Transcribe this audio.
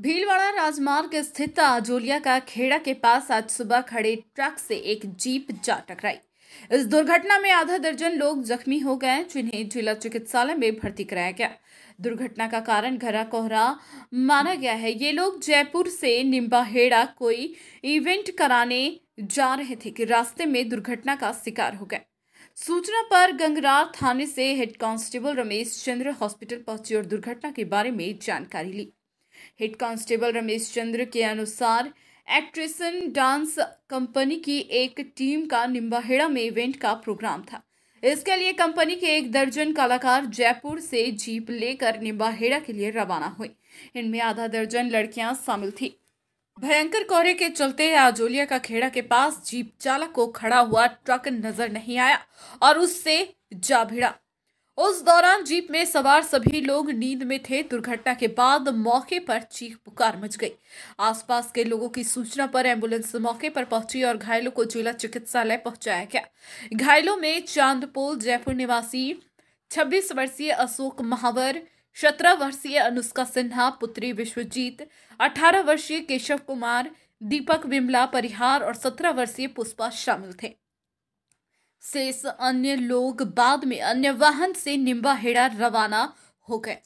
भीलवाड़ा राजमार्ग स्थित आजोलिया का खेड़ा के पास आज सुबह खड़े ट्रक से एक जीप जा टकराई इस दुर्घटना में आधा दर्जन लोग जख्मी हो गए जिन्हें जिला चिकित्सालय में भर्ती कराया गया दुर्घटना का कारण घरा कोहरा माना गया है ये लोग जयपुर से निम्बाहेड़ा कोई इवेंट कराने जा रहे थे कि रास्ते में दुर्घटना का शिकार हो गए सूचना पर गंगरार थाने से head constable Ramesh Chandra hospital पहुंचे और दुर्घटना के बारे में जानकारी ली हेड कांस्टेबल रमेश चंद्र के अनुसार एक्ट्रेसन डांस कंपनी की एक टीम का निम्बाहेड़ा में इवेंट का प्रोग्राम था इसके लिए कंपनी के एक दर्जन कलाकार जयपुर से जीप लेकर निम्बाहेड़ा के लिए रवाना हुए इनमें आधा दर्जन लड़कियां शामिल थी भयंकर कोहरे के चलते आजोलिया का खेड़ा के पास जीप चालक को खड़ा हुआ ट्रक नजर नहीं आया और उससे जा भिड़ा उस दौरान जीप में सवार सभी लोग नींद में थे दुर्घटना के बाद मौके पर चीख पुकार मच गई आसपास के लोगों की सूचना पर एम्बुलेंस मौके पर पहुंची और घायलों को जिला चिकित्सालय पहुंचाया गया घायलों में चांदपोल जयपुर निवासी छब्बीस वर्षीय अशोक महावर सत्रह वर्षीय अनुष्का सिन्हा पुत्री विश्वजीत अठारह वर्षीय केशव कुमार दीपक विमला परिहार और सत्रह वर्षीय पुष्पा शामिल थे शेष अन्य लोग बाद में अन्य वाहन से निम्बाहेड़ा रवाना हो गए